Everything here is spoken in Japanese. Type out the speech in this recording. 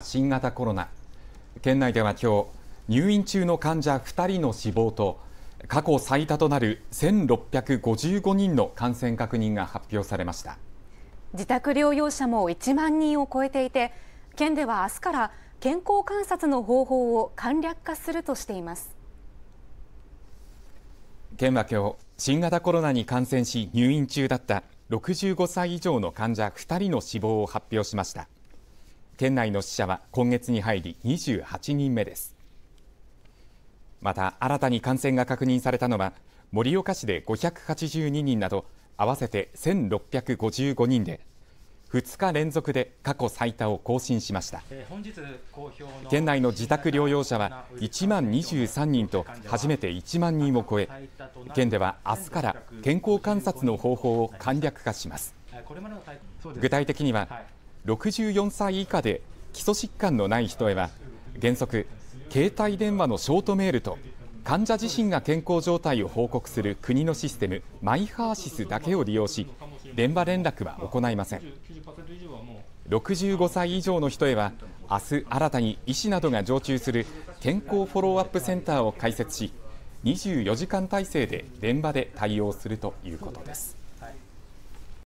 新型コロナ県内では今日入院中の患者2人の死亡と過去最多となる1655人の感染確認が発表されました自宅療養者も1万人を超えていて県では明日から健康観察の方法を簡略化するとしています県は今日新型コロナに感染し入院中だった65歳以上の患者2人の死亡を発表しました県内の死者は今月に入り28人目ですまた新たに感染が確認されたのは盛岡市で582人など合わせて1655人で2日連続で過去最多を更新しました県内の自宅療養者は1万23人と初めて1万人を超え県では明日から健康観察の方法を簡略化します具体的には64歳以下で基礎疾患のない人へは原則、携帯電話のショートメールと患者自身が健康状態を報告する国のシステムマイハーシスだけを利用し電話連絡は行いません65歳以上の人へは明日新たに医師などが常駐する健康フォローアップセンターを開設し24時間体制で電話で対応するということです。